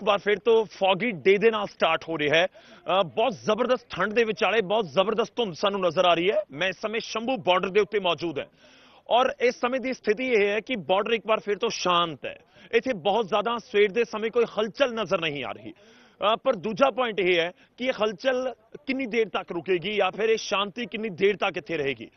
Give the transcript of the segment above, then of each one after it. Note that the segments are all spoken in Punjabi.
ਇੱਕ ਵਾਰ ਫਿਰ ਤੋਂ ਫੌਗੀ ਡੇ ਦੇ ਨਾਲ ਸਟਾਰਟ ਹੋ ਰਿਹਾ ਹੈ ਬਹੁਤ ਜ਼ਬਰਦਸਤ ਠੰਡ ਦੇ ਵਿਚਾਲੇ ਬਹੁਤ ਜ਼ਬਰਦਸਤ ਧੁੰਦ ਸਾਨੂੰ ਨਜ਼ਰ ਆ ਰਹੀ ਹੈ ਮੈਂ ਇਸ ਸਮੇਂ ਸ਼ੰਭੂ ਬਾਰਡਰ ਦੇ ਉੱਤੇ ਮੌਜੂਦ ਹਾਂ ਔਰ ਇਸ ਸਮੇਂ ਦੀ ਸਥਿਤੀ ਇਹ ਹੈ ਕਿ ਬਾਰਡਰ ਇੱਕ ਵਾਰ ਫਿਰ ਤੋਂ ਸ਼ਾਂਤ ਹੈ ਇੱਥੇ ਬਹੁਤ ਜ਼ਿਆਦਾ ਸਵੇਰ ਦੇ ਸਮੇਂ ਕੋਈ ਹਲਚਲ ਨਜ਼ਰ ਨਹੀਂ ਆ ਰਹੀ ਪਰ ਦੂਜਾ ਪੁਆਇੰਟ ਇਹ ਹੈ ਕਿ ਇਹ ਹਲਚਲ ਕਿੰਨੀ ਦੇਰ ਤੱਕ ਰੁਕੇਗੀ ਜਾਂ ਫਿਰ ਇਹ ਸ਼ਾਂਤੀ ਕਿੰਨੀ ਦੇਰ ਤੱਕ ਇੱਥੇ ਰਹੇਗੀ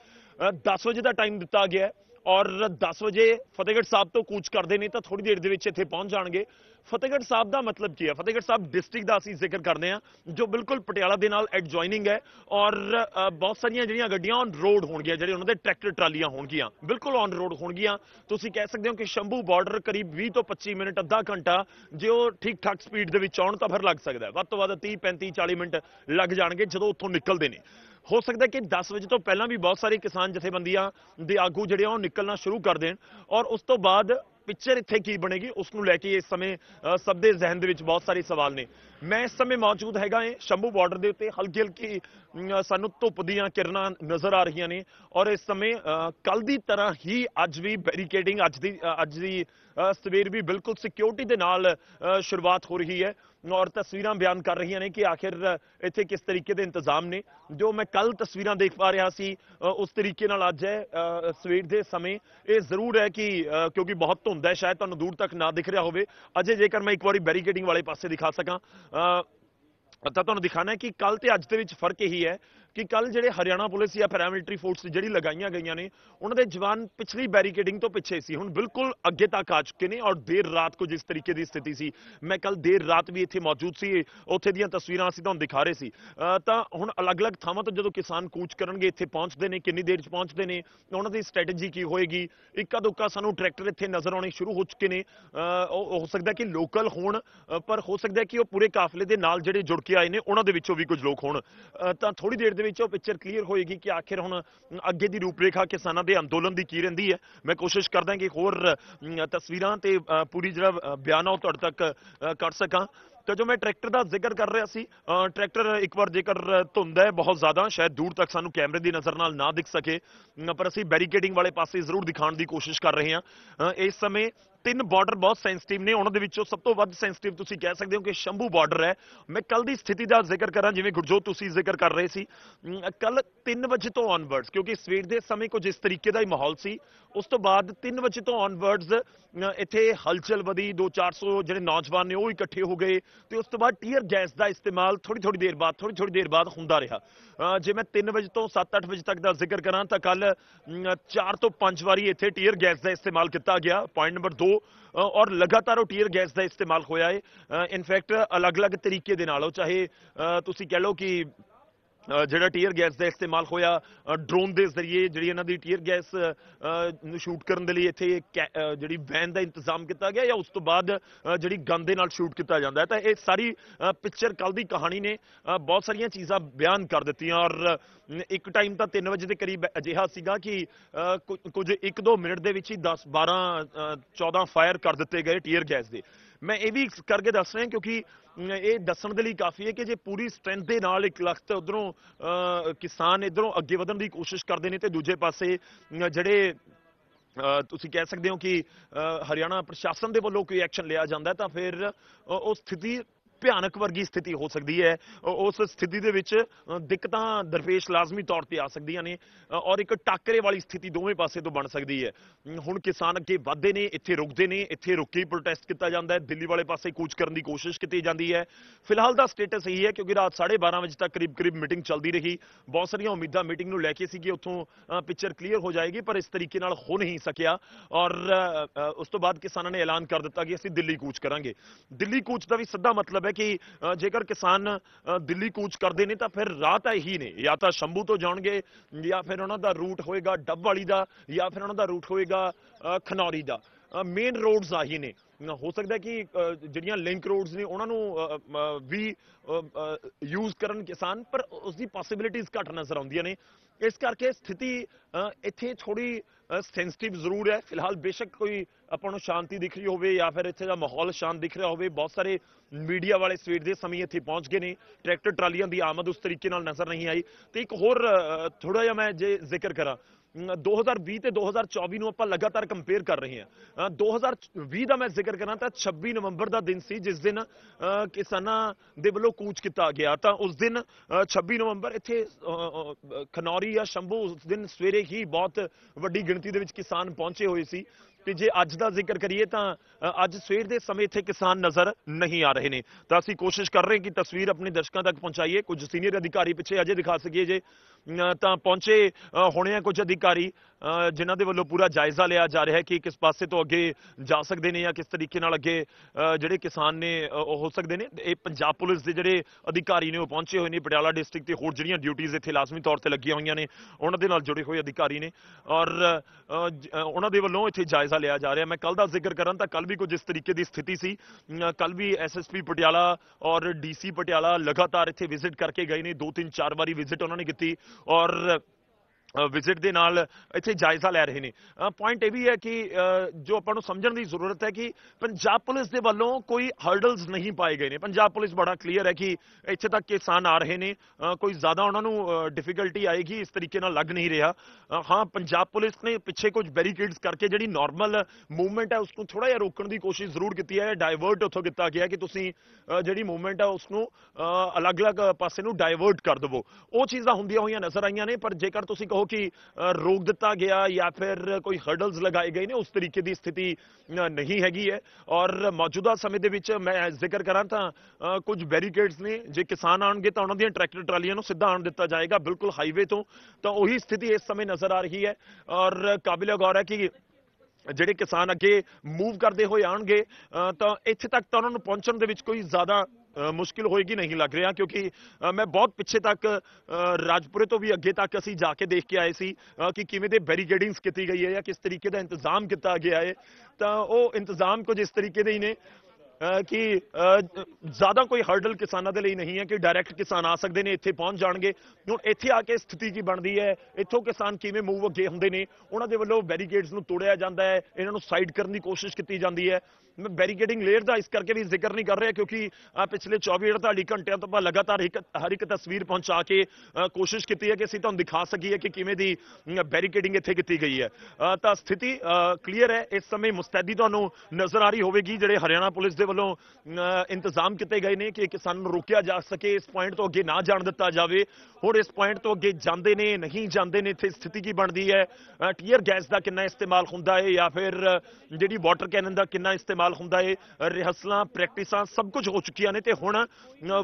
10 ਵਜੇ ਦਾ ਟਾਈਮ ਦਿੱਤਾ ਗਿਆ ਹੈ ਔਰ 10 ਵਜੇ ਫਤਿਹਗੜ੍ਹ ਸਾਹਿਬ ਤੋਂ ਕੂਚ ਕਰਦੇ ਨੇ ਤਾਂ ਥੋੜੀ ਦੇਰ ਦੇ ਵਿੱਚ ਇੱਥੇ ਪਹੁੰਚ ਜਾਣਗੇ ਫਤਿਹਗੜ੍ਹ ਸਾਹਿਬ ਦਾ ਮਤਲਬ ਕੀ ਹੈ ਫਤਿਹਗੜ੍ਹ ਸਾਹਿਬ ਡਿਸਟ੍ਰਿਕਟ ਦਾ ਅਸੀਂ ਜ਼ਿਕਰ ਕਰਦੇ ਆ ਜੋ ਬਿਲਕੁਲ ਪਟਿਆਲਾ ਦੇ ਨਾਲ ਐਡਜੋਇਨਿੰਗ ਹੈ ਔਰ ਬਹੁਤ ਸਾਰੀਆਂ ਜਿਹੜੀਆਂ ਗੱਡੀਆਂ ਔਨ ਰੋਡ ਹੋਣਗੀਆਂ ਜਿਹੜੇ ਉਹਨਾਂ ਦੇ ਟਰੈਕਟਰ ਟਰਾਲੀਆਂ ਹੋਣਗੀਆਂ ਬਿਲਕੁਲ ਔਨ ਰੋਡ ਹੋਣਗੀਆਂ ਤੁਸੀਂ ਕਹਿ ਸਕਦੇ ਹੋ ਕਿ ਸ਼ੰਭੂ ਬਾਰਡਰ ਕਰੀਬ 20 ਤੋਂ 25 ਮਿੰਟ ਅੱਧਾ ਘੰਟਾ ਜੇ ਉਹ ਠੀਕ ਠਾਕ ਸਪੀਡ ਦੇ ਵਿੱਚ ਆਉਣ ਤਾਂ ਫਿਰ ਲੱਗ ਸਕਦਾ ਹੈ ਵੱਧ ਤੋਂ ਵੱਧ 30 35 40 ਮਿੰਟ ਲੱਗ ਜਾਣਗੇ ਜਦੋਂ ਉੱਥੋਂ ਨਿਕਲਦੇ ਨੇ ਹੋ ਸਕਦਾ ਕਿ 10 ਵਜੇ ਤੋਂ ਪਹਿਲਾਂ ਵੀ ਬਹੁਤ ਸਾਰੇ ਕਿਸਾਨ ਜਥੇਬੰਦੀਆਂ ਦੇ ਆਗੂ ਜਿਹੜੇ ਉਹ ਨਿਕਲਣਾ ਸ਼ੁਰੂ ਕਰ ਦੇਣ ਔਰ ਉਸ ਤੋਂ ਬਾਅਦ ਪਿਕਚਰ ਇੱਥੇ ਕੀ ਬਣੇਗੀ ਉਸ ਨੂੰ ਲੈ ਕੇ ਇਸ ਸਮੇਂ ਸਭ ਦੇ ਜ਼ਿਹਨ ਦੇ ਵਿੱਚ ਬਹੁਤ ਸਾਰੇ ਸਵਾਲ ਨੇ ਮੈਂ ਇਸ ਸਮੇਂ ਮੌਜੂਦ ਹੈਗਾ ਹਾਂ ਸ਼ੰਭੂ ਬਾਰਡਰ ਦੇ ਉੱਤੇ ਹਲਕੀ ਹਲਕੀ ਸਾਨੂੰ ਧੁੱਪ ਦੀਆਂ ਕਿਰਨਾਂ ਨਜ਼ਰ ਆ ਰਹੀਆਂ ਨੇ ਔਰ ਇਸ ਸਮੇਂ ਕੱਲ ਦੀ ਤਰ੍ਹਾਂ ਹੀ ਅੱਜ ਵੀ ਬੈਰੀਕੇਡਿੰਗ ਅੱਜ ਦੀ ਅੱਜ ਦੀ ਸਵੇਰ ਵੀ ਬਿਲਕੁਲ ਸਿਕਿਉਰਿਟੀ ਦੇ ਨਾਲ ਸ਼ੁਰੂਆਤ ਹੋ ਰਹੀ ਹੈ ਔਰ ਤਸਵੀਰਾਂ ਬਿਆਨ ਕਰ ਰਹੀਆਂ ਨੇ ਕਿ ਆਖਿਰ ਇੱਥੇ ਕਿਸ ਤਰੀਕੇ ਦੇ ਇੰਤਜ਼ਾਮ ਨੇ ਜੋ ਮੈਂ ਕੱਲ ਤਸਵੀਰਾਂ ਦੇਖ ਪਾ ਰਿਹਾ ਸੀ ਉਸ ਤਰੀਕੇ ਨਾਲ ਅੱਜ ਹੈ ਸਵੇਰ ਦੇ ਸਮੇਂ ਇਹ ਜ਼ਰੂਰ ਹੈ ਕਿ ਕਿਉਂਕਿ ਬਹੁਤ ਧੁੰਦ ਹੈ ਸ਼ਾਇਦ ਤੁਹਾਨੂੰ ਦੂਰ ਤੱਕ ਨਾ ਦਿਖ ਰਿਹਾ ਹੋਵੇ ਅਜੇ ਜੇਕਰ ਮੈਂ ਇੱਕ ਵਾਰੀ ਬੈਰੀਕੇਡਿੰਗ ਵਾਲੇ ਪਾਸੇ ਦਿਖਾ ਸਕਾਂ ਤਾਂ ਤੁਹਾਨੂੰ ਦਿਖਾਣਾ ਕਿ ਕੱਲ ਤੇ ਅੱਜ ਦੇ ਵਿੱਚ ਫਰਕ ਇਹੀ ਹੈ ਕਿ ਕੱਲ ਜਿਹੜੇ ਹਰਿਆਣਾ ਪੁਲਿਸ ਜਾਂ ਪੈਰਾਮਿਲਟਰੀ ਫੋਰਸ ਜਿਹੜੀ ਲਗਾਈਆਂ ਗਈਆਂ ਨੇ ਉਹਨਾਂ ਦੇ ਜਵਾਨ ਪਿਛਲੀ ਬੈਰੀਕੇਡਿੰਗ ਤੋਂ ਪਿੱਛੇ ਸੀ ਹੁਣ ਬਿਲਕੁਲ ਅੱਗੇ ਤੱਕ ਆ ਚੁੱਕੇ ਨੇ ਔਰ ਦੇਰ ਰਾਤ ਕੋ ਜਿਸ ਤਰੀਕੇ ਦੀ ਸਥਿਤੀ ਸੀ ਮੈਂ ਕੱਲ ਦੇਰ ਰਾਤ ਵੀ ਇੱਥੇ ਮੌਜੂਦ ਸੀ ਉੱਥੇ ਦੀਆਂ ਤਸਵੀਰਾਂ ਅਸੀਂ ਤੁਹਾਨੂੰ ਦਿਖਾ ਰਹੇ ਸੀ ਤਾਂ ਹੁਣ ਅਲੱਗ-ਅਲੱਗ ਥਾਵਾਂ ਤੋਂ ਜਦੋਂ ਕਿਸਾਨ ਕੂਚ ਕਰਨਗੇ ਇੱਥੇ ਪਹੁੰਚਦੇ ਨੇ ਕਿੰਨੀ ਦੇਰ 'ਚ ਪਹੁੰਚਦੇ ਨੇ ਉਹਨਾਂ ਦੀ ਸਟ੍ਰੈਟਜੀ ਕੀ ਹੋਏਗੀ ਇੱਕਾ ਦੁੱਕਾ ਸਾਨੂੰ ਟਰੈਕਟਰ ਇੱਥੇ ਨਜ਼ਰ ਆਉਣੇ ਸ਼ੁਰੂ ਹੋ ਚੁੱਕੇ ਨੇ ਹੋ ਸਕਦਾ ਕਿ ਲੋਕਲ ਹੋਣ ਪਰ ਹੋ ਸਕਦਾ ਕਿ ਉਹ ਪੂਰੇ ਕਾਫਲੇ ਦੇ ਨਾਲ ਜਿਹੜੇ ਜੁੜ ਕੇ ਆਏ ਨੇ ਉਹਨਾਂ ਦੇ ਵਿੱਚੋਂ ਵੀ ਕੁਝ ਲੋਕ ਹੋਣ ਤਾਂ ਥੋੜੀ ਦੇਰ ਦੇ ਉਹ ਪਿਕਚਰ ਕਲੀਅਰ ਹੋਏਗੀ ਕਿ ਆਖਿਰ ਹੁਣ ਅੱਗੇ ਦੀ ਰੂਪਰੇਖਾ ਕਿਸਾਨਾਂ ਦੇ ਅੰਦੋਲਨ ਦੀ ਕੀ ਰਹਿੰਦੀ ਹੈ ਮੈਂ ਕੋਸ਼ਿਸ਼ ਕਰਦਾ ਕਿ ਹੋਰ ਤਸਵੀਰਾਂ ਤੇ ਪੂਰੀ ਜਿਹੜਾ ਬਿਆਨ ਉਹ ਤੁਹਾਡੇ ਤੱਕ ਕਰ ਸਕਾਂ ਤੇ ਜੋ ਮੈਂ ਟਰੈਕਟਰ ਦਾ ਜ਼ਿਕਰ ਕਰ ਰਿਹਾ ਸੀ ਟਰੈਕਟਰ ਇੱਕ ਵਾਰ ਜੇਕਰ ਧੁੰਦਾ ਹੈ ਬਹੁਤ ਜ਼ਿਆਦਾ ਸ਼ਾਇਦ ਦੂਰ ਤੱਕ ਸਾਨੂੰ ਕੈਮਰੇ ਦੀ ਨਜ਼ਰ ਨਾਲ ਨਾ ਦਿਖ ਸਕੇ ਪਰ ਅਸੀਂ ਬੈਰੀਕੇਡਿੰਗ ਵਾਲੇ ਪਾਸੇ ਜ਼ਰੂਰ ਦਿਖਾਉਣ ਦੀ ਕੋਸ਼ਿਸ਼ ਕਰ ਰਹੇ ਹਾਂ ਇਸ ਸਮੇਂ ਤਿੰਨ ਬਾਰਡਰ ਬਹੁਤ ਸੈਂਸਿਟਿਵ ਨੇ ਉਹਨਾਂ ਦੇ ਵਿੱਚੋਂ ਸਭ ਤੋਂ ਵੱਧ ਸੈਂਸਿਟਿਵ ਤੁਸੀਂ ਕਹਿ ਸਕਦੇ ਹੋ ਕਿ ਸ਼ੰਭੂ ਬਾਰਡਰ ਹੈ ਮੈਂ ਕੱਲ ਦੀ ਸਥਿਤੀ ਦਾ ਜ਼ਿਕਰ ਕਰਾਂ ਜਿਵੇਂ ਗੁਰਜੋਤ ਤੁਸੀਂ ਜ਼ਿਕਰ ਕਰ ਰਹੇ ਸੀ ਕੱਲ 3 ਵਜੇ ਤੋਂ ਆਨਵਰਡਸ ਕਿਉਂਕਿ ਸਵੇਰ ਦੇ ਸਮੇਂ ਕੁਝ ਇਸ ਤਰੀਕੇ ਦਾ ਹੀ ਮਾਹੌਲ ਸੀ ਉਸ ਤੋਂ ਬਾਅਦ 3 ਵਜੇ ਤੋਂ ਆਨਵਰਡਸ ਇੱਥੇ ਹਲਚਲ ਵਧੀ 2-400 ਜਿਹੜੇ ਨੌਜਵਾਨ ਨੇ ਉਹ ਇਕੱਠੇ ਹੋ ਗਏ ਤੇ ਉਸ ਤੋਂ ਬਾਅਦ ਟੀਅਰ ਗੈਸ ਦਾ ਇਸਤੇਮਾਲ ਥੋੜੀ ਥੋੜੀ ਦੇਰ ਬਾਅਦ ਥੋੜੀ ਥੋੜੀ ਦੇਰ ਬਾਅਦ ਹੁੰਦਾ ਰਿਹਾ ਜੇ ਮੈਂ 3 ਵਜੇ ਤੋਂ 7-8 ਵਜੇ ਤੱਕ ਦਾ ਜ਼ਿਕਰ ਕਰਾਂ ਤਾਂ ਕੱਲ 4 ਤੋਂ 5 ਵਾਰੀ ਇੱਥੇ ਟੀਅਰ ਗੈਸ ਦਾ ਇਸਤੇਮਾਲ ਕੀਤਾ ਗਿਆ ਪੁਆਇੰਟ ਨੰਬਰ 2 ਉਹ ਔਰ ਲਗਾਤਾਰ ਉਹ ਟੀਅਰ ਗੈਸ ਦਾ ਇਸਤੇਮਾਲ ਹੋਇਆ ਹੈ ਇਨਫੈਕਟ ਅਲੱਗ-ਅਲੱਗ ਤਰੀਕੇ ਦੇ ਨਾਲ ਉਹ ਚਾਹੇ ਤੁਸੀਂ ਕਹਿ ਲਓ ਕਿ ਜਿਹੜਾ ਟੀਅਰ ਗੈਸ ਦਾ ਇਸਤੇਮਾਲ ਹੋਇਆ ਡਰੋਨ ਦੇ ਜ਼ਰੀਏ ਜਿਹੜੀ ਇਹਨਾਂ ਦੀ ਟੀਅਰ ਗੈਸ ਨੂੰ ਸ਼ੂਟ ਕਰਨ ਦੇ ਲਈ ਇੱਥੇ ਜਿਹੜੀ ਵੈਨ ਦਾ ਇੰਤਜ਼ਾਮ ਕੀਤਾ ਗਿਆ ਜਾਂ ਉਸ ਤੋਂ ਬਾਅਦ ਜਿਹੜੀ ਗੰਦੇ ਦੇ ਨਾਲ ਸ਼ੂਟ ਕੀਤਾ ਜਾਂਦਾ ਹੈ ਤਾਂ ਇਹ ਸਾਰੀ ਪਿਕਚਰ ਕੱਲ ਦੀ ਕਹਾਣੀ ਨੇ ਬਹੁਤ ਸਾਰੀਆਂ ਚੀਜ਼ਾਂ ਬਿਆਨ ਕਰ ਦਿੱਤੀਆਂ ਔਰ ਇੱਕ ਟਾਈਮ ਤਾਂ 3 ਵਜੇ ਦੇ ਕਰੀਬ ਅਜਿਹਾ ਸੀਗਾ ਕਿ ਕੁਝ 1-2 ਮਿੰਟ ਦੇ ਵਿੱਚ ਹੀ 10 12 14 ਫਾਇਰ ਕਰ ਦਿੱਤੇ ਗਏ ਟੀਅਰ ਗੈਸ ਦੇ ਮੈਂ ਇਹ ਵੀ ਕਰਕੇ ਦੱਸ ਰਿਹਾ ਕਿਉਂਕਿ ਇਹ ਦੱਸਣ ਦੇ ਲਈ ਕਾਫੀ ਹੈ ਕਿ ਜੇ ਪੂਰੀ ਸਟਰੈਂਥ ਦੇ ਨਾਲ ਇੱਕ ਲਖਤ ਉਧਰੋਂ ਕਿਸਾਨ ਇਧਰੋਂ ਅੱਗੇ ਵਧਣ ਦੀ ਕੋਸ਼ਿਸ਼ ਕਰਦੇ ਨੇ ਤੇ ਦੂਜੇ ਪਾਸੇ ਜਿਹੜੇ ਤੁਸੀਂ ਕਹਿ ਸਕਦੇ ਹੋ ਕਿ ਹਰਿਆਣਾ ਪ੍ਰਸ਼ਾਸਨ ਦੇ ਵੱਲੋਂ ਕੋਈ ਐਕਸ਼ਨ ਲਿਆ ਜਾਂਦਾ ਤਾਂ ਫਿਰ ਉਹ ਸਥਿਤੀ ਭਿਆਨਕ ਵਰਗੀ ਸਥਿਤੀ ਹੋ ਸਕਦੀ ਹੈ ਉਸ ਸਥਿਤੀ ਦੇ ਵਿੱਚ ਦਿੱਕਤਾਂ ਦਰਪੇਸ਼ ਲਾਜ਼ਮੀ ਤੌਰ ਤੇ ਆ ਸਕਦੀਆਂ ਨੇ ਔਰ ਇੱਕ ਟੱਕਰੇ ਵਾਲੀ ਸਥਿਤੀ ਦੋਵੇਂ ਪਾਸੇ ਤੋਂ ਬਣ ਸਕਦੀ ਹੈ ਹੁਣ ਕਿਸਾਨ ਅੱਗੇ ਵਧਦੇ ਨੇ ਇੱਥੇ ਰੁਕਦੇ ਨੇ ਇੱਥੇ ਰੁਕ ਕੇ ਪ੍ਰੋਟੈਸਟ ਕੀਤਾ ਜਾਂਦਾ ਹੈ ਦਿੱਲੀ ਵਾਲੇ ਪਾਸੇ ਕੂਚ ਕਰਨ ਦੀ ਕੋਸ਼ਿਸ਼ ਕੀਤੀ ਜਾਂਦੀ ਹੈ ਫਿਲਹਾਲ ਦਾ ਸਟੇਟਸ ਇਹ ਹੈ ਕਿਉਂਕਿ ਰਾਤ 12:30 ਵਜੇ ਤੱਕ ਕਰੀਬ-ਕਰੀਬ ਮੀਟਿੰਗ ਚੱਲਦੀ ਰਹੀ ਬਹੁਤ ਸਾਰੀਆਂ ਉਮੀਦਾਂ ਮੀਟਿੰਗ ਨੂੰ ਲੈ ਕੇ ਸੀ ਕਿ ਉੱਥੋਂ ਪਿਕਚਰ ਕਲੀਅਰ ਹੋ ਜਾਏਗੀ ਪਰ ਇਸ ਤਰੀਕੇ ਨਾਲ ਹੋ ਨਹੀਂ ਸਕਿਆ ਔਰ ਉਸ ਤੋਂ ਬਾਅਦ ਕਿਸਾਨਾਂ ਨੇ ਐਲਾਨ ਕਰ ਦਿੱਤਾ ਕਿ ਅਸੀਂ ਦਿੱਲੀ ਕੂਚ ਕਰਾਂਗੇ ਦਿੱਲੀ ਕੂਚ ਦਾ ਵੀ ਸਿੱਧਾ ਮਤਲਬ ਹੈ ਕਿ ਜੇਕਰ ਕਿਸਾਨ ਦਿੱਲੀ ਕੂਚ ਕਰਦੇ ਨੇ ਤਾਂ ਫਿਰ ਰਾਹ ਤਾਂ ਇਹੀ ਨੇ ਜਾਂ ਤਾਂ ਸ਼ੰਭੂ ਤੋਂ ਜਾਣਗੇ ਜਾਂ ਫਿਰ ਉਹਨਾਂ ਦਾ ਰੂਟ ਹੋਏਗਾ ਡੱਬ ਵਾਲੀ ਦਾ ਜਾਂ ਫਿਰ ਉਹਨਾਂ ਦਾ ਰੂਟ ਹੋਏਗਾ ਖਨੌਰੀ ਦਾ ਮੇਨ ਰੋਡਸ ਆਹੀ ਨੇ ਹੋ ਸਕਦਾ ਕਿ ਜਿਹੜੀਆਂ ਲਿੰਕ ਰੋਡਸ ਨੇ ਉਹਨਾਂ ਨੂੰ ਵੀ ਯੂਜ਼ ਕਰਨ ਕਿਸਾਨ ਪਰ ਉਸ ਦੀ ਪੋਸਿਬਿਲਿਟੀਜ਼ ਘੱਟ ਨਜ਼ਰ ਆਉਂਦੀਆਂ ਨੇ ਇਸ ਕਰਕੇ ਸਥਿਤੀ ਇੱਥੇ ਥੋੜੀ ਸੈਂਸਿਟਿਵ ਜ਼ਰੂਰ ਹੈ ਫਿਲਹਾਲ ਬੇਸ਼ੱਕ ਕੋਈ ਆਪਾਂ ਨੂੰ ਸ਼ਾਂਤੀ ਦਿਖ ਰਹੀ ਹੋਵੇ ਜਾਂ ਫਿਰ ਇੱਥੇ ਦਾ ਮਾਹੌਲ ਸ਼ਾਂਤ ਦਿਖ ਰਿਹਾ ਹੋਵੇ ਬਹੁਤ ਸਾਰੇ ਮੀਡੀਆ ਵਾਲੇ ਸਵੇਰ ਦੇ ਸਮੇਂ ਇੱਥੇ ਪਹੁੰਚ ਗਏ ਨੇ ਟਰੈਕਟਰ ਟਰਾਲੀਆਂ ਦੀ ਆਮਦ ਉਸ ਤਰੀਕੇ ਨਾਲ ਨਜ਼ਰ ਨਹੀਂ ਆਈ ਤੇ ਇੱਕ ਹੋਰ ਥੋੜਾ ਜਿਹਾ ਮੈਂ ਜੇ ਜ਼ਿਕਰ ਕਰਾਂ 2020 ਤੇ 2024 ਨੂੰ ਆਪਾਂ ਲਗਾਤਾਰ ਕੰਪੇਅਰ ਕਰ ਰਹੇ ਹਾਂ 2020 ਦਾ ਮੈਂ ਜ਼ਿਕਰ ਕਰਾਂ ਤਾਂ 26 ਨਵੰਬਰ ਦਾ ਦਿਨ ਸੀ ਜਿਸ ਦਿਨ ਕਿਸਾਨਾਂ ਦੇ ਵੱਲੋਂ ਕੂਚ ਕੀਤਾ ਗਿਆ ਤਾਂ ਉਸ ਦਿਨ 26 ਨਵੰਬਰ ਇੱਥੇ ਖਨੌਰੀ ਜਾਂ ਸ਼ੰਭੂ ਉਸ ਦਿਨ ਸਵੇਰੇ ਹੀ ਬਹੁਤ ਵੱਡੀ ਗਿਣਤੀ ਦੇ ਵਿੱਚ ਕਿਸਾਨ ਪਹੁੰਚੇ ਹੋਏ ਸੀ ਤੇ ਜੇ ਅੱਜ ਦਾ ਜ਼ਿਕਰ ਕਰੀਏ ਤਾਂ ਅੱਜ ਸਵੇਰ ਦੇ ਸਮੇਂ ਇੱਥੇ ਕਿਸਾਨ ਨਜ਼ਰ ਨਹੀਂ ਆ ਰਹੇ ਨੇ ਤਾਂ ਅਸੀਂ ਕੋਸ਼ਿਸ਼ ਕਰ ਰਹੇ ਕਿ ਤਸਵੀਰ ਆਪਣੇ ਦਰਸ਼ਕਾਂ ਤੱਕ ਪਹੁੰਚਾਈਏ ਕੁਝ ਸੀਨੀਅਰ ਅਧਿਕਾਰੀ ਪਿੱਛੇ ਅਜੇ ਦਿਖਾ ਸਕੀਏ ਜੇ ਤਾਂ ਪਹੁੰਚੇ ਆ ਕੁਝ ਅਧਿਕਾਰੀ ਜਿਨ੍ਹਾਂ ਦੇ ਵੱਲੋਂ ਪੂਰਾ ਜਾਇਜ਼ਾ ਲਿਆ ਜਾ ਰਿਹਾ ਹੈ ਕਿ ਕਿਸ ਪਾਸੇ ਤੋਂ ਅੱਗੇ ਜਾ ਸਕਦੇ ਨੇ ਜਾਂ ਕਿਸ ਤਰੀਕੇ ਨਾਲ ਅੱਗੇ ਜਿਹੜੇ ਕਿਸਾਨ ਨੇ ਉਹ ਹੋ ਸਕਦੇ ਨੇ ਇਹ ਪੰਜਾਬ ਪੁਲਿਸ ਦੇ ਜਿਹੜੇ ਅਧਿਕਾਰੀ ਨੇ ਉਹ ਪਹੁੰਚੇ ਹੋਏ ਨੇ ਪਟਿਆਲਾ ਡਿਸਟ੍ਰਿਕਟ ਤੇ ਹੋਰ ਜਿਹੜੀਆਂ ਡਿਊਟੀਆਂ ਇੱਥੇ ਲਾਜ਼ਮੀ ਤੌਰ ਤੇ ਲੱਗੀਆਂ ਹੋਈਆਂ ਨੇ ਉਹਨਾਂ ਦੇ ਨਾਲ ਜੁੜੇ ਹੋਏ ਅਧਿਕਾਰੀ ਨੇ ਔਰ ਉਹਨਾਂ ਦੇ ਵੱਲੋਂ ਇੱਥੇ ਜਾਇਜ਼ਾ ਲਿਆ ਜਾ ਰਿਹਾ ਮੈਂ ਕੱਲ ਦਾ ਜ਼ਿਕਰ ਕਰਾਂ ਤਾਂ ਕੱਲ ਵੀ ਕੁਝ ਇਸ ਤਰੀਕੇ ਦੀ ਸਥਿਤੀ ਸੀ ਕੱਲ ਵੀ ਐਸਐਸਪੀ ਪਟਿਆਲਾ ਔਰ ਡੀਸੀ ਪਟਿਆਲਾ ਲਗਾਤਾਰ ਇੱਥੇ ਵਿਜ਼ਿਟ ਕਰਕੇ ਗਏ ਨੇ ਦੋ ਤਿੰਨ ਚਾਰ ਵਾਰੀ ਵਿਜ਼ਿਟ ਉਹਨਾਂ ਨੇ ਕੀਤੀ ਔਰ ਵਿਜ਼ਿਟ ਦੇ ਨਾਲ ਇੱਥੇ ਜਾਇਜ਼ਾ ਲੈ ਰਹੇ ਨੇ ਪੁਆਇੰਟ ਇਹ ਵੀ ਹੈ ਕਿ ਜੋ ਆਪਾਂ ਨੂੰ ਸਮਝਣ ਦੀ ਜ਼ਰੂਰਤ ਹੈ ਕਿ ਪੰਜਾਬ ਪੁਲਿਸ ਦੇ ਵੱਲੋਂ ਕੋਈ ਹਰਡਲਸ ਨਹੀਂ ਪਾਏ ਗਏ ਨੇ ਪੰਜਾਬ ਪੁਲਿਸ ਬੜਾ ਕਲੀਅਰ ਹੈ ਕਿ ਇੱਥੇ ਤੱਕ ਕਿਸਾਨ ਆ ਰਹੇ ਨੇ ਕੋਈ ਜ਼ਿਆਦਾ ਉਹਨਾਂ ਨੂੰ ਡਿਫਿਕਲਟੀ ਆਏਗੀ ਇਸ ਤਰੀਕੇ ਨਾਲ ਲੱਗ ਨਹੀਂ ਰਿਹਾ ਹਾਂ ਪੰਜਾਬ ਪੁਲਿਸ ਨੇ ਪਿੱਛੇ ਕੁਝ ਬੈਰੀਕੇਡਸ ਕਰਕੇ ਜਿਹੜੀ ਨਾਰਮਲ ਮੂਵਮੈਂਟ ਹੈ ਉਸ ਨੂੰ ਥੋੜਾ ਜਿਹਾ ਰੋਕਣ ਦੀ ਕੋਸ਼ਿਸ਼ ਜ਼ਰੂਰ ਕੀਤੀ ਹੈ ਡਾਈਵਰਟ ਉੱਥੋਂ ਕੀਤਾ ਗਿਆ ਕਿ ਤੁਸੀਂ ਜਿਹੜੀ ਮੂਵਮੈਂਟ ਹੈ ਉਸ ਨੂੰ ਅਲੱਗ-ਅਲੱਗ ਪਾਸੇ ਨੂੰ ਡਾਈਵਰਟ ਕਰ ਦਿਵੋ ਉਹ ਚੀਜ਼ਾਂ ਹੁੰਦੀਆਂ ਹੋਈਆਂ ਨਜ਼ਰ ਆਈਆਂ ਨੇ ਪਰ ਜੇਕਰ ਤੁਸੀਂ ਕਹੋ ਕਹੋ ਕਿ ਰੋਕ ਦਿੱਤਾ ਗਿਆ ਜਾਂ ਫਿਰ ਕੋਈ ਹਰਡਲਸ ਲਗਾਏ ਗਏ ਨੇ ਉਸ ਤਰੀਕੇ ਦੀ ਸਥਿਤੀ ਨਹੀਂ ਹੈਗੀ ਹੈ ਔਰ ਮੌਜੂਦਾ ਸਮੇਂ ਦੇ ਵਿੱਚ ਮੈਂ ਜ਼ਿਕਰ ਕਰਾਂ ਤਾਂ ਕੁਝ ਬੈਰੀਕੇਡਸ ਨੇ ਜੇ ਕਿਸਾਨ ਆਣਗੇ ਤਾਂ ਉਹਨਾਂ ਦੀਆਂ ਟਰੈਕਟਰ ਟਰਾਲੀਆਂ ਨੂੰ ਸਿੱਧਾ ਆਣ ਦਿੱਤਾ ਜਾਏਗਾ ਬਿਲਕੁਲ ਹਾਈਵੇ ਤੋਂ ਤਾਂ ਉਹੀ ਸਥਿਤੀ ਇਸ ਸਮੇਂ ਨਜ਼ਰ ਆ ਰਹੀ ਹੈ ਔਰ ਕਾਬਿਲ ਗੌਰ ਹੈ ਕਿ ਜਿਹੜੇ ਕਿਸਾਨ ਅੱਗੇ ਮੂਵ ਕਰਦੇ ਹੋਏ ਆਣਗੇ ਤਾਂ ਇੱਥੇ ਤੱਕ ਤਾਂ ਉਹਨਾਂ ਨੂੰ ਪਹੁੰਚਣ ਦੇ ਵਿੱਚ ਕੋਈ ਜ਼ਿਆਦਾ ਮੁਸ਼ਕਿਲ ਹੋਏਗੀ ਨਹੀਂ ਲੱਗ ਰਿਹਾ ਕਿਉਂਕਿ ਮੈਂ ਬਹੁਤ ਪਿੱਛੇ ਤੱਕ ਰਾਜਪੁਰੇ ਤੋਂ ਵੀ ਅੱਗੇ ਤੱਕ ਅਸੀਂ ਜਾ ਕੇ ਦੇਖ ਕੇ ਆਏ ਸੀ ਕਿ ਕਿਵੇਂ ਦੇ ਬੈਰੀਗੇਡਿੰਗਸ ਕੀਤੀ ਗਈ ਹੈ ਜਾਂ ਕਿਸ ਤਰੀਕੇ ਦਾ ਇੰਤਜ਼ਾਮ ਕੀਤਾ ਗਿਆ ਹੈ ਤਾਂ ਉਹ ਇੰਤਜ਼ਾਮ ਕੁਝ ਇਸ ਤਰੀਕੇ ਦੇ ਹੀ ਨੇ ਕਿ ਜ਼ਿਆਦਾ ਕੋਈ ਹਰਡਲ ਕਿਸਾਨਾਂ ਦੇ ਲਈ ਨਹੀਂ ਹੈ ਕਿ ਡਾਇਰੈਕਟ ਕਿਸਾਨ ਆ ਸਕਦੇ ਨੇ ਇੱਥੇ ਪਹੁੰਚ ਜਾਣਗੇ ਹੁਣ ਇੱਥੇ ਆ ਕੇ ਸਥਿਤੀ ਕੀ ਬਣਦੀ ਹੈ ਇੱਥੋਂ ਕਿਸਾਨ ਕਿਵੇਂ ਮੂਵ ਅੱਗੇ ਹੁੰਦੇ ਨੇ ਉਹਨਾਂ ਦੇ ਵੱਲੋਂ ਬੈਰੀਕੇਡਸ ਨੂੰ ਤੋੜਿਆ ਜਾਂਦਾ ਹੈ ਇਹਨਾਂ ਨੂੰ ਸਾਈਡ ਕਰਨ ਦੀ ਕੋਸ਼ਿਸ਼ ਕੀਤੀ ਜਾਂਦੀ ਹੈ ਮੈਂ ਬੈਰੀਕੇਡਿੰਗ ਲੇਅਰ ਦਾ ਇਸ ਕਰਕੇ ਵੀ ਜ਼ਿਕਰ ਨਹੀਂ ਕਰ ਰਿਹਾ ਕਿਉਂਕਿ ਪਿਛਲੇ 24-48 ਘੰਟਿਆਂ ਤੋਂ ਬਾਅਦ ਲਗਾਤਾਰ ਇੱਕ ਹਰ ਇੱਕ ਤਸਵੀਰ ਪਹੁੰਚਾ ਕੇ ਕੋਸ਼ਿਸ਼ ਕੀਤੀ ਹੈ ਕਿ ਅਸੀਂ ਤੁਹਾਨੂੰ ਦਿਖਾ ਸਕੀਏ ਕਿ ਕਿਵੇਂ ਦੀ ਬੈਰੀਕੇਡਿੰਗ ਇੱਥੇ ਕੀਤੀ ਗਈ ਹੈ ਤਾਂ ਸਥਿਤੀ ਕਲੀਅਰ ਹੈ ਇਸ ਸਮੇਂ ਮੁਸਤੈਦੀ ਤੁਹਾਨੂੰ ਨਜ਼ਰ ਆ ਰਹੀ ਹੋਵੇਗੀ ਜਿਹੜੇ ਹਰਿਆਣਾ ਪੁਲਿਸ ਦੇ ਵੱਲੋਂ ਇੰਤਜ਼ਾਮ ਕੀਤੇ ਗਏ ਨੇ ਕਿ ਕਿਸਾਨ ਨੂੰ ਰੋਕਿਆ ਜਾ ਸਕੇ ਇਸ ਪੁਆਇੰਟ ਤੋਂ ਅੱਗੇ ਨਾ ਜਾਣ ਦਿੱਤਾ ਜਾਵੇ ਹੁਣ ਇਸ ਪੁਆਇੰਟ ਤੋਂ ਅੱਗੇ ਜਾਂਦੇ ਨੇ ਨਹੀਂ ਜਾਂਦੇ ਨੇ ਇੱਥੇ ਸਥਿਤੀ ਕੀ ਬਣਦੀ ਹੈ ਟੀਅਰ ਗੈਸ ਦਾ ਕਿੰਨਾ ਇਸਤੇਮਾਲ ਹੁੰਦਾ ਹੈ ਜਾਂ ਫਿਰ ਜਿਹੜੀ ਵਾਟਰ ਕੈਨਨ ਦਾ ਕਿੰਨਾ ਇਸਤੇਮਾਲ ਹੁੰਦਾ ਹੈ ਰਿਹਸਲਾਂ ਪ੍ਰੈਕਟਿਸਾਂ ਸਭ ਕੁਝ ਹੋ ਚੁੱਕੀਆਂ ਨੇ ਤੇ ਹੁਣ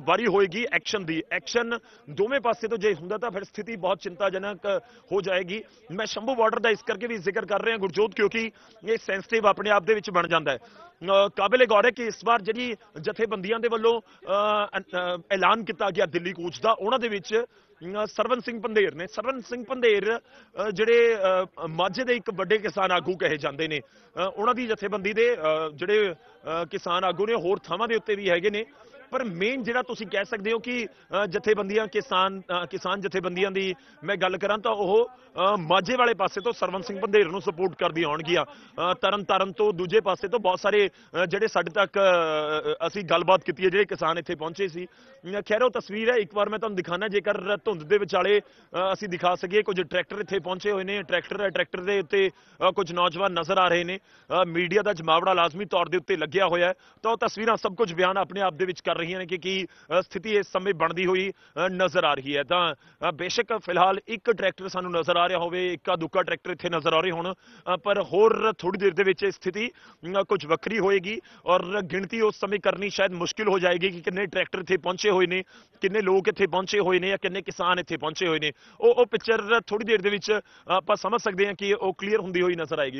ਵਾਰੀ ਹੋਏਗੀ ਐਕਸ਼ਨ ਦੀ ਐਕਸ਼ਨ ਦੋਵੇਂ ਪਾਸੇ ਤੋਂ ਜੇ ਹੁੰਦਾ ਤਾਂ ਫਿਰ ਸਥਿਤੀ ਬਹੁਤ ਚਿੰਤਾਜਨਕ ਹੋ ਜਾਏਗੀ ਮੈਂ ਸ਼ੰਭੂ ਬਾਰਡਰ ਦਾ ਇਸ ਕਰਕੇ ਵੀ ਜ਼ਿਕਰ ਕਰ ਰਿਹਾ ਗੁਰਜੋਤ ਕਿਉਂਕਿ ਇਹ ਸੈਂਸਿਟਿਵ ਆਪਣੇ ਆਪ ਦੇ ਵਿੱਚ ਬਣ ਜਾਂਦਾ ਹੈ ਕਾਬਿਲ ਗੌਰ ਹੈ ਕਿ ਇਸ ਵਾਰ ਜਿਹੜੀ ਜਥੇਬੰਦੀਆਂ ਦੇ ਵੱਲੋਂ ਐਲਾਨ ਕੀਤਾ ਗਿਆ ਦਿੱਲੀ ਕੂਚ ਦਾ ਉਹਨਾਂ ਦੇ ਵਿੱਚ ਸਰਵਨ ਸਿੰਘ ਪੰਧੇਰ ਨੇ ਸਰਵਨ ਸਿੰਘ ਪੰਧੇਰ ਜਿਹੜੇ ਮਾਝੇ ਦੇ ਇੱਕ ਵੱਡੇ ਕਿਸਾਨ ਆਗੂ ਕਹੇ ਜਾਂਦੇ ਨੇ ਉਹਨਾਂ ਦੀ ਜਥੇਬੰਦੀ ਦੇ ਜਿਹੜੇ ਕਿਸਾਨ ਆਗੂ ਨੇ ਹੋਰ ਥਾਵਾਂ ਦੇ ਉੱਤੇ ਵੀ ਹੈਗੇ ਨੇ ਪਰ ਮੇਨ ਜਿਹੜਾ ਤੁਸੀਂ ਕਹਿ ਸਕਦੇ ਹੋ ਕਿ ਜਥੇਬੰਦੀਆਂ ਕਿਸਾਨ ਕਿਸਾਨ ਜਥੇਬੰਦੀਆਂ ਦੀ ਮੈਂ ਗੱਲ ਕਰਾਂ ਤਾਂ ਉਹ ਮਾਝੇ ਵਾਲੇ ਪਾਸੇ ਤੋਂ ਸਰਵਨ ਸਿੰਘ ਬੰਦੇਰ ਨੂੰ ਸਪੋਰਟ ਕਰਦੀ ਆਉਣਗੀਆਂ ਤਰਨ ਤਰਨ ਤੋਂ ਦੂਜੇ ਪਾਸੇ ਤੋਂ ਬਹੁਤ ਸਾਰੇ ਜਿਹੜੇ ਸਾਡੇ ਤੱਕ ਅਸੀਂ ਗੱਲਬਾਤ ਕੀਤੀ ਹੈ ਜਿਹੜੇ ਕਿਸਾਨ ਇੱਥੇ ਪਹੁੰਚੇ ਸੀ ਖੈਰ ਉਹ ਤਸਵੀਰ ਹੈ ਇੱਕ ਵਾਰ ਮੈਂ ਤੁਹਾਨੂੰ ਦਿਖਾਣਾ ਜੇਕਰ ਧੁੰਦ ਦੇ ਵਿਚਾਲੇ ਅਸੀਂ ਦਿਖਾ ਸਕੀਏ ਕੁਝ ਟਰੈਕਟਰ ਇੱਥੇ ਪਹੁੰਚੇ ਹੋਏ ਨੇ ਟਰੈਕਟਰ ਟਰੈਕਟਰ ਦੇ ਉੱਤੇ ਕੁਝ ਨੌਜਵਾਨ ਨਜ਼ਰ ਆ ਰਹੇ ਨੇ ਮੀਡੀਆ ਦਾ ਜਮਾਵੜਾ ਲਾਜ਼ਮੀ ਤੌਰ ਦੇ ਉੱਤੇ ਲੱਗਿਆ ਹੋਇਆ ਹੈ ਤਾਂ ਉਹ ਤਸਵੀਰਾਂ ਸਭ ਕੁਝ ਬਿਆਨ ਆਪਣੇ ਆਪ ਦੇ ਵਿੱਚ ਕਰ ਰਹੀਆਂ ਨੇ ਕਿ ਕੀ ਸਥਿਤੀ ਇਸ ਸਮੇਂ ਬਣਦੀ ਹੋਈ ਨਜ਼ਰ ਆ ਰਹੀ ਹੈ ਤਾਂ ਬੇਸ਼ੱਕ ਫਿਲਹਾਲ ਇੱਕ ਟਰੈਕਟਰ ਸਾਨੂੰ ਨਜ਼ਰ ਆ ਰਿਹਾ ਹੋਵੇ ਇੱਕਾ ਦੁੱਕਾ ਟਰੈਕਟਰ ਇੱਥੇ ਨਜ਼ਰ ਆ ਰਹੇ ਹੋਣ ਪਰ ਹੋਰ ਥੋੜੀ ਦੇਰ ਦੇ ਵਿੱਚ ਸਥਿਤੀ ਕੁਝ ਵੱਖਰੀ ਹੋਏਗੀ ਔਰ ਗਿਣਤੀ ਉਸ ਸਮੇਂ ਕਰਨੀ ਸ਼ਾਇਦ ਮੁਸ਼ਕਿਲ ਹੋ ਜਾਏਗੀ ਕਿ ਕਿੰਨੇ ਟਰੈਕਟਰ ਇੱਥੇ ਪਹੁੰਚੇ ਹੋਏ ਨੇ ਕਿੰਨੇ ਲੋਕ ਇੱਥੇ ਪਹੁੰਚੇ ਹੋਏ ਨੇ ਜਾਂ ਕਿੰਨੇ ਕਿਸਾਨ ਇੱਥੇ ਪਹੁੰਚੇ ਹੋਏ ਨੇ ਉਹ ਉਹ ਪਿਕਚਰ ਥੋੜੀ ਦੇਰ ਦੇ ਵਿੱਚ ਆਪਾਂ ਸਮਝ ਸਕਦੇ ਹਾਂ ਕਿ ਉਹ ਕਲੀਅਰ ਹੁੰਦੀ ਹੋਈ ਨਜ਼ਰ ਆਏਗੀ